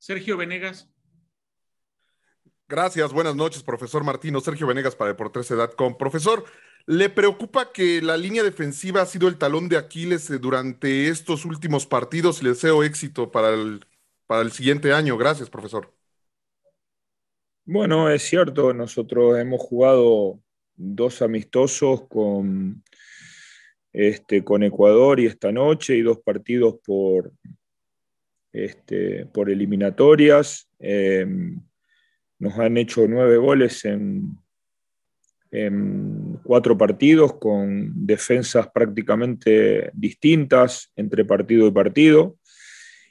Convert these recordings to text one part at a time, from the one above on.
Sergio Venegas. Gracias, buenas noches, profesor Martino. Sergio Venegas para Deportes Edad profesor. ¿Le preocupa que la línea defensiva ha sido el talón de Aquiles eh, durante estos últimos partidos? Le deseo éxito para el, para el siguiente año. Gracias, profesor. Bueno, es cierto, nosotros hemos jugado dos amistosos con, este, con Ecuador y esta noche y dos partidos por, este, por eliminatorias. Em, nos han hecho nueve goles en, cuatro partidos con defensas prácticamente distintas entre partido y partido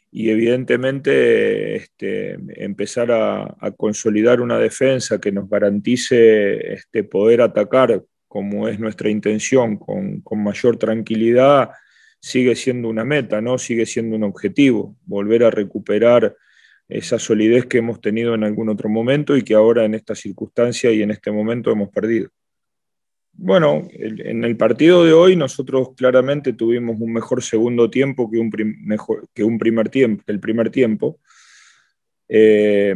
y evidentemente este, empezar a, consolidar una defensa que nos garantice este, poder atacar como es nuestra intención con mayor tranquilidad sigue siendo una meta, ¿no? sigue siendo un objetivo, volver a recuperar esa solidez que hemos tenido en algún otro momento y que ahora en esta circunstancia y en este momento hemos perdido. Bueno, en el partido de hoy nosotros claramente tuvimos un mejor segundo tiempo que un, mejor, que un primer tiempo, el primer tiempo. Eh,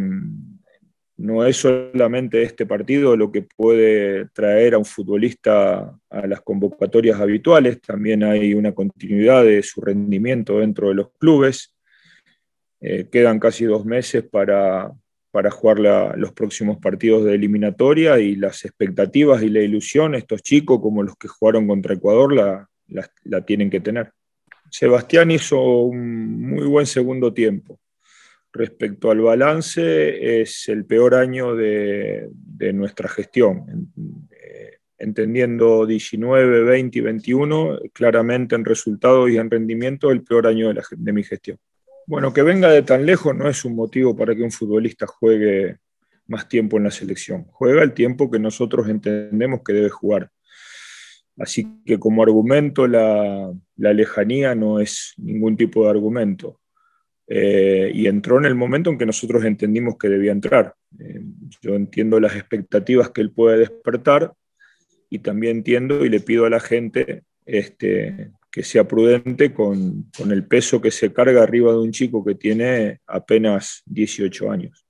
no es solamente este partido lo que puede traer a un futbolista a las convocatorias habituales, también hay una continuidad de su rendimiento dentro de los clubes. Eh, quedan casi dos meses para, jugar los próximos partidos de eliminatoria y las expectativas y la ilusión, estos chicos como los que jugaron contra Ecuador, la tienen que tener. Sebastián hizo un muy buen segundo tiempo Respecto al balance, es el peor año de, nuestra gestión. Eh, entendiendo 19, 20 y 21, claramente en resultados y en rendimiento, el peor año de, mi gestión. Bueno, que venga de tan lejos no es un motivo para que un futbolista juegue más tiempo en la selección. Juega el tiempo que nosotros entendemos que debe jugar. Así que como argumento la lejanía no es ningún tipo de argumento eh, y entró en el momento en que nosotros entendimos que debía entrar. Eh, yo entiendo las expectativas que él puede despertar y también entiendo y le pido a la gente este, que sea prudente con el peso que se carga arriba de un chico que tiene apenas 18 años.